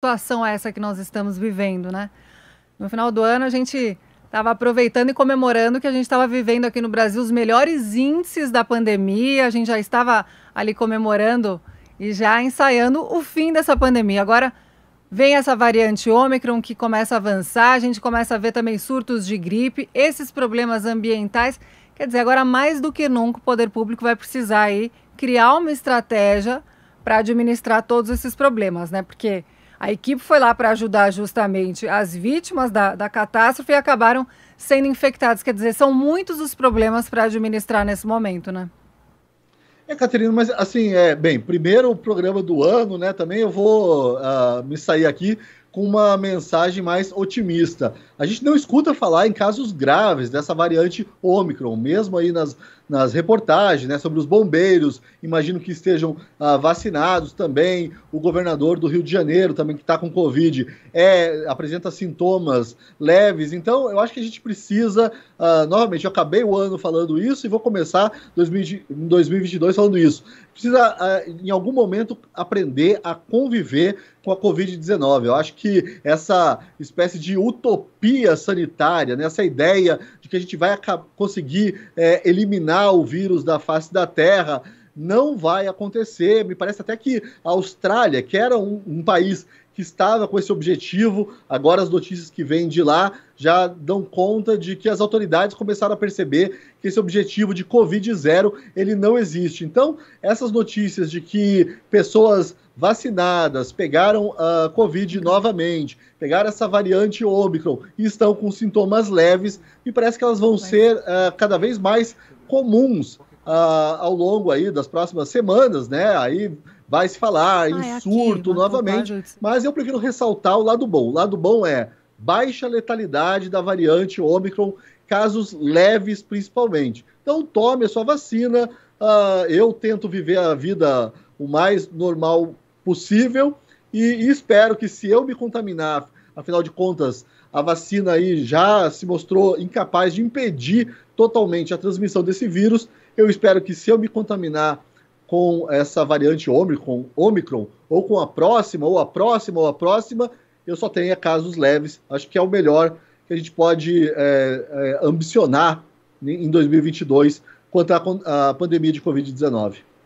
situação é essa que nós estamos vivendo, né? No final do ano a gente estava aproveitando e comemorando que a gente estava vivendo aqui no Brasil os melhores índices da pandemia, a gente já estava ali comemorando e já ensaiando o fim dessa pandemia. Agora vem essa variante Ômicron que começa a avançar, a gente começa a ver também surtos de gripe, esses problemas ambientais. Quer dizer, agora mais do que nunca o poder público vai precisar aí criar uma estratégia para administrar todos esses problemas, né? Porque a equipe foi lá para ajudar justamente as vítimas da, da catástrofe e acabaram sendo infectadas. Quer dizer, são muitos os problemas para administrar nesse momento, né? É, Caterina, mas assim, é, bem, primeiro programa do ano, né? Também eu vou uh, me sair aqui com uma mensagem mais otimista. A gente não escuta falar em casos graves dessa variante Ômicron, mesmo aí nas nas reportagens, né, sobre os bombeiros, imagino que estejam ah, vacinados também, o governador do Rio de Janeiro também que está com Covid, é, apresenta sintomas leves, então eu acho que a gente precisa, ah, novamente, eu acabei o ano falando isso e vou começar 2022 falando isso, precisa ah, em algum momento aprender a conviver com a Covid-19, eu acho que essa espécie de utopia sanitária, né, essa ideia de que a gente vai conseguir é, eliminar o vírus da face da Terra não vai acontecer. Me parece até que a Austrália, que era um, um, país que estava com esse objetivo, agora as notícias que vêm de lá já dão conta de que as autoridades começaram a perceber que esse objetivo de Covid zero ele não existe. Então, essas notícias de que pessoas vacinadas pegaram a uh, Covid novamente, pegaram essa variante Omicron e estão com sintomas leves, me parece que elas vão ser uh, cada vez mais comuns ah, ao longo aí das próximas semanas, né? Aí vai se falar ah, em é surto aqui, é novamente, mas eu prefiro ressaltar o lado bom. O lado bom é baixa letalidade da variante Omicron, casos leves principalmente. Então tome a sua vacina. Uh, eu tento viver a vida o mais normal possível e, e espero que se eu me contaminar Afinal de contas, a vacina aí já se mostrou incapaz de impedir totalmente a transmissão desse vírus. Eu espero que se eu me contaminar com essa variante Omicron, Omicron ou com a próxima, ou a próxima, ou a próxima, eu só tenha casos leves. Acho que é o melhor que a gente pode é, é, ambicionar em 2022 quanto à, à pandemia de Covid-19.